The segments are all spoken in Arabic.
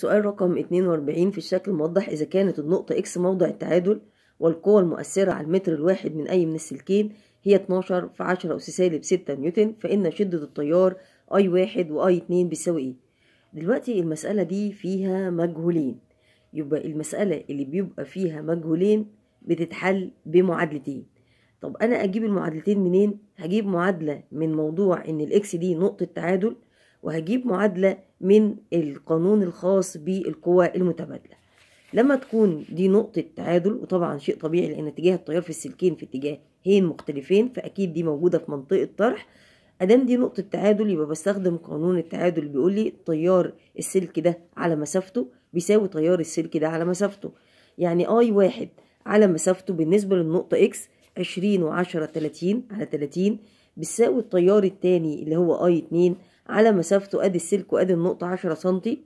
سؤال رقم 42 في الشكل موضح إذا كانت النقطة إكس موضع التعادل والقوة المؤثرة على المتر الواحد من أي من السلكين هي 12 في 10 أس سالب 6 نيوتن فإن شدة التيار أي واحد وأي اتنين بيساوي إيه؟ دلوقتي المسألة دي فيها مجهولين يبقى المسألة اللي بيبقى فيها مجهولين بتتحل بمعادلتين طب أنا أجيب المعادلتين منين؟ هجيب معادلة من موضوع إن الإكس دي نقطة تعادل وهجيب معادلة من القانون الخاص بالقوى المتبادلة لما تكون دي نقطة تعادل وطبعا شيء طبيعي لأن اتجاه التيار في السلكين في اتجاهين مختلفين فأكيد دي موجودة في منطقة طرح أدام دي نقطة تعادل يبقى بستخدم قانون التعادل بيقول لي تيار السلك ده على مسافته بيساوي تيار السلك ده على مسافته يعني اي واحد على مسافته بالنسبة للنقطة اكس عشرين وعشرة تلاتين على تلاتين بتساوي التيار التاني اللي هو اي اتنين على مسافته ادي السلك وادي النقطة عشرة سنتي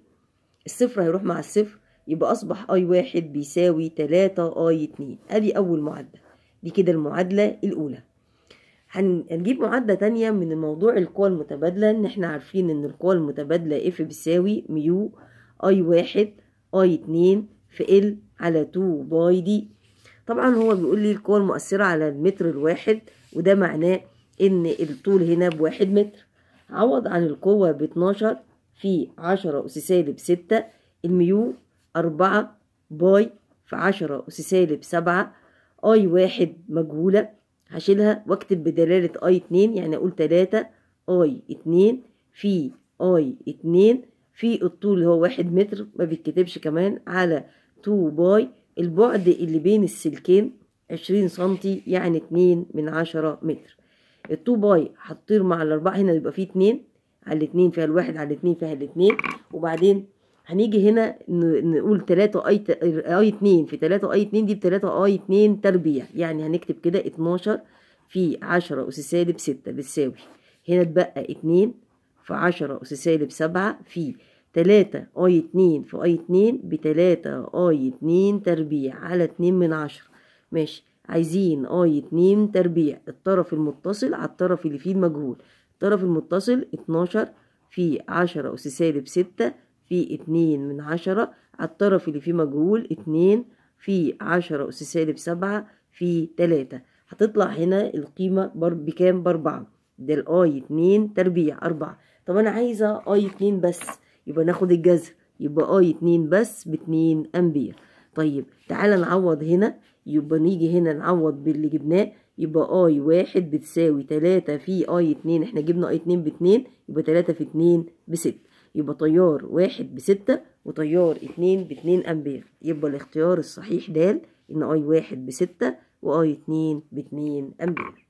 الصفر هيروح مع الصفر يبقى اصبح اي واحد بيساوي تلاتة اي اتنين ادي اول معادلة دي كده المعادلة الاولى هنجيب معادلة تانية من موضوع القوى المتبادلة ان احنا عارفين ان القوى المتبادلة اف بيساوي ميو اي واحد اي اتنين في ال على تو باي دي طبعا هو بيقول لي القوى المؤثرة على المتر الواحد وده معناه ان الطول هنا بواحد متر عوض عن القوة باتناشر في عشرة أس سالب ستة الميو أربعة باي في عشرة أس سالب سبعة أي واحد مجهولة هشيلها واكتب بدلالة أي اتنين يعني أقول تلاتة أي اتنين في أي اتنين في الطول اللي هو واحد متر ما بيتكتبش كمان على تو باي البعد اللي بين السلكين عشرين سنتي يعني اتنين من عشرة متر التو باي هتطير مع الاربعه هنا يبقى فيه اتنين على الاتنين فيها الواحد على الاتنين فيها الاتنين وبعدين هنيجي هنا نقول تلاتة اي ت... اي اتنين في تلاتة اي اتنين دي بتلاتة اي اتنين تربيع يعني هنكتب كده اتناشر في عشرة أس سالب ستة بتساوي هنا اتبقى اتنين في عشرة أس سالب سبعة في تلاتة أي اتنين في أي اتنين بتلاتة أي اتنين تربيع على اتنين من عشرة ماشي عايزين اي اتنين تربيع الطرف المتصل على الطرف اللي فيه المجهول الطرف المتصل اتناشر في عشرة أس سالب ستة في اتنين من عشرة على الطرف اللي فيه مجهول اتنين في عشرة أس سالب سبعة في تلاتة هتطلع هنا القيمة بكام بأربعة ده الآي اتنين تربيع أربعة طب أنا عايزة آي اتنين بس يبقى ناخد الجذر يبقى آي اتنين بس باتنين أمبير طيب تعالى نعوض هنا يبقى نيجي هنا نعوض باللي جبناه يبقى اي واحد بتساوي تلاتة في اي اتنين احنا جبنا اي اتنين باتنين يبقى تلاتة في اتنين بستة يبقى تيار واحد بستة وتيار اتنين باتنين امبير يبقى الاختيار الصحيح دال ان اي واحد بستة واي اتنين باتنين امبير